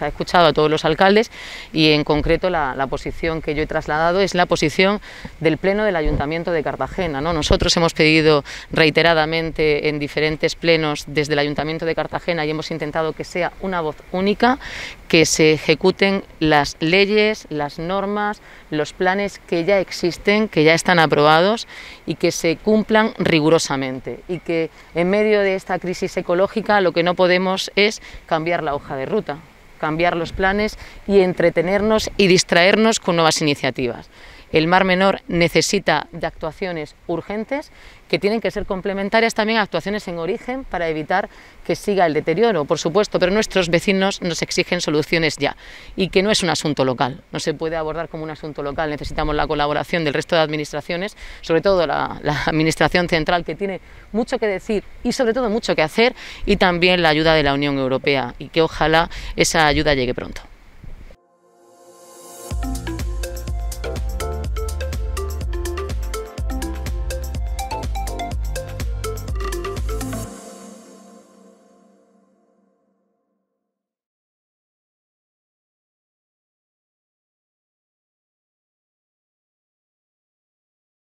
ha escuchado a todos los alcaldes y en concreto la, posición que yo he trasladado es la posición del Pleno del Ayuntamiento de Cartagena. Nosotros hemos pedido reiteradamente en diferentes plenos desde el Ayuntamiento de Cartagena y hemos intentado que sea una voz única, que se ejecuten las leyes, las normas, los planes que ya existen, que ya están aprobados y que se cumplan rigurosamente y que en medio de esta crisis ecológica lo que no podemos es cambiar la hoja de ruta cambiar los planes y entretenernos y distraernos con nuevas iniciativas el Mar Menor necesita de actuaciones urgentes que tienen que ser complementarias también a actuaciones en origen para evitar que siga el deterioro, por supuesto, pero nuestros vecinos nos exigen soluciones ya y que no es un asunto local, no se puede abordar como un asunto local, necesitamos la colaboración del resto de administraciones, sobre todo la, la Administración Central que tiene mucho que decir y sobre todo mucho que hacer y también la ayuda de la Unión Europea y que ojalá esa ayuda llegue pronto.